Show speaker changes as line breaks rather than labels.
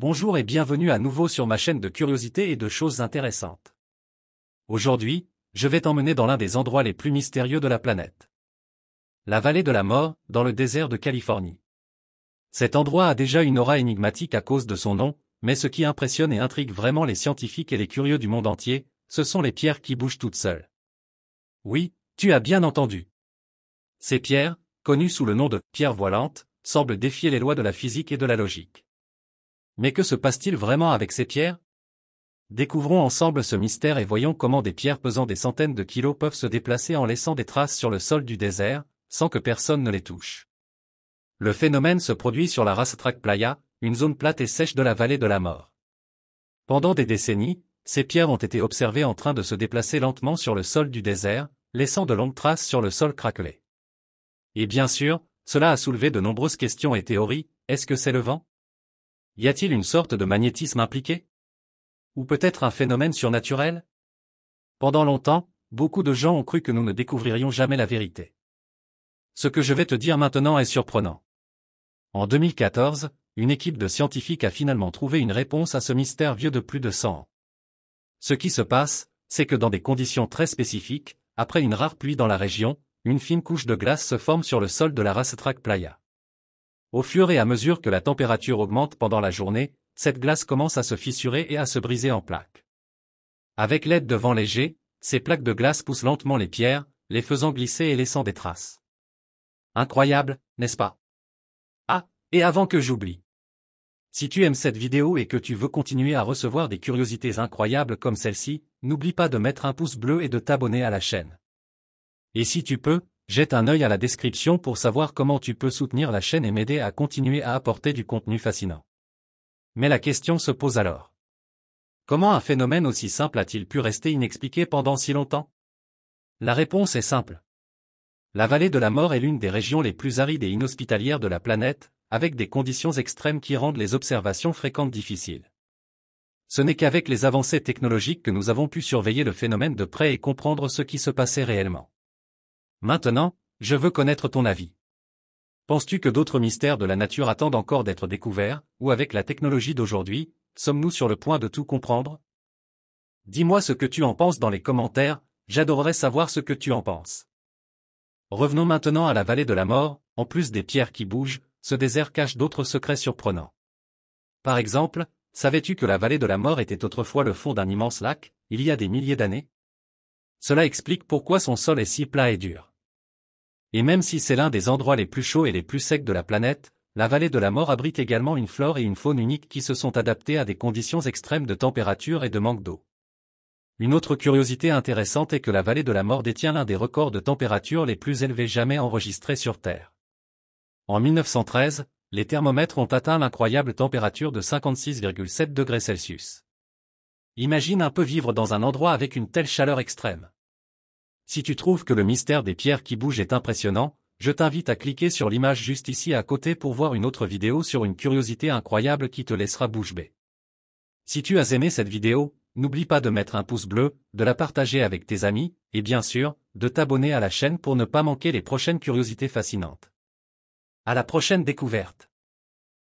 Bonjour et bienvenue à nouveau sur ma chaîne de curiosités et de choses intéressantes. Aujourd'hui, je vais t'emmener dans l'un des endroits les plus mystérieux de la planète. La vallée de la mort, dans le désert de Californie. Cet endroit a déjà une aura énigmatique à cause de son nom, mais ce qui impressionne et intrigue vraiment les scientifiques et les curieux du monde entier, ce sont les pierres qui bougent toutes seules. Oui, tu as bien entendu. Ces pierres, connues sous le nom de pierres voilantes », semblent défier les lois de la physique et de la logique. Mais que se passe-t-il vraiment avec ces pierres Découvrons ensemble ce mystère et voyons comment des pierres pesant des centaines de kilos peuvent se déplacer en laissant des traces sur le sol du désert, sans que personne ne les touche. Le phénomène se produit sur la Rastrak Playa, une zone plate et sèche de la vallée de la mort. Pendant des décennies, ces pierres ont été observées en train de se déplacer lentement sur le sol du désert, laissant de longues traces sur le sol craquelé. Et bien sûr, cela a soulevé de nombreuses questions et théories, est-ce que c'est le vent y a-t-il une sorte de magnétisme impliqué Ou peut-être un phénomène surnaturel Pendant longtemps, beaucoup de gens ont cru que nous ne découvririons jamais la vérité. Ce que je vais te dire maintenant est surprenant. En 2014, une équipe de scientifiques a finalement trouvé une réponse à ce mystère vieux de plus de 100 ans. Ce qui se passe, c'est que dans des conditions très spécifiques, après une rare pluie dans la région, une fine couche de glace se forme sur le sol de la Racetrack Playa. Au fur et à mesure que la température augmente pendant la journée, cette glace commence à se fissurer et à se briser en plaques. Avec l'aide de vents légers, ces plaques de glace poussent lentement les pierres, les faisant glisser et laissant des traces. Incroyable, n'est-ce pas Ah, et avant que j'oublie. Si tu aimes cette vidéo et que tu veux continuer à recevoir des curiosités incroyables comme celle-ci, n'oublie pas de mettre un pouce bleu et de t'abonner à la chaîne. Et si tu peux, Jette un œil à la description pour savoir comment tu peux soutenir la chaîne et m'aider à continuer à apporter du contenu fascinant. Mais la question se pose alors. Comment un phénomène aussi simple a-t-il pu rester inexpliqué pendant si longtemps La réponse est simple. La vallée de la mort est l'une des régions les plus arides et inhospitalières de la planète, avec des conditions extrêmes qui rendent les observations fréquentes difficiles. Ce n'est qu'avec les avancées technologiques que nous avons pu surveiller le phénomène de près et comprendre ce qui se passait réellement. Maintenant, je veux connaître ton avis. Penses-tu que d'autres mystères de la nature attendent encore d'être découverts, ou avec la technologie d'aujourd'hui, sommes-nous sur le point de tout comprendre Dis-moi ce que tu en penses dans les commentaires, j'adorerais savoir ce que tu en penses. Revenons maintenant à la vallée de la mort, en plus des pierres qui bougent, ce désert cache d'autres secrets surprenants. Par exemple, savais-tu que la vallée de la mort était autrefois le fond d'un immense lac, il y a des milliers d'années Cela explique pourquoi son sol est si plat et dur. Et même si c'est l'un des endroits les plus chauds et les plus secs de la planète, la vallée de la mort abrite également une flore et une faune uniques qui se sont adaptées à des conditions extrêmes de température et de manque d'eau. Une autre curiosité intéressante est que la vallée de la mort détient l'un des records de température les plus élevés jamais enregistrés sur Terre. En 1913, les thermomètres ont atteint l'incroyable température de 56,7 degrés Celsius. Imagine un peu vivre dans un endroit avec une telle chaleur extrême. Si tu trouves que le mystère des pierres qui bougent est impressionnant, je t'invite à cliquer sur l'image juste ici à côté pour voir une autre vidéo sur une curiosité incroyable qui te laissera bouche bée. Si tu as aimé cette vidéo, n'oublie pas de mettre un pouce bleu, de la partager avec tes amis, et bien sûr, de t'abonner à la chaîne pour ne pas manquer les prochaines curiosités fascinantes. À la prochaine découverte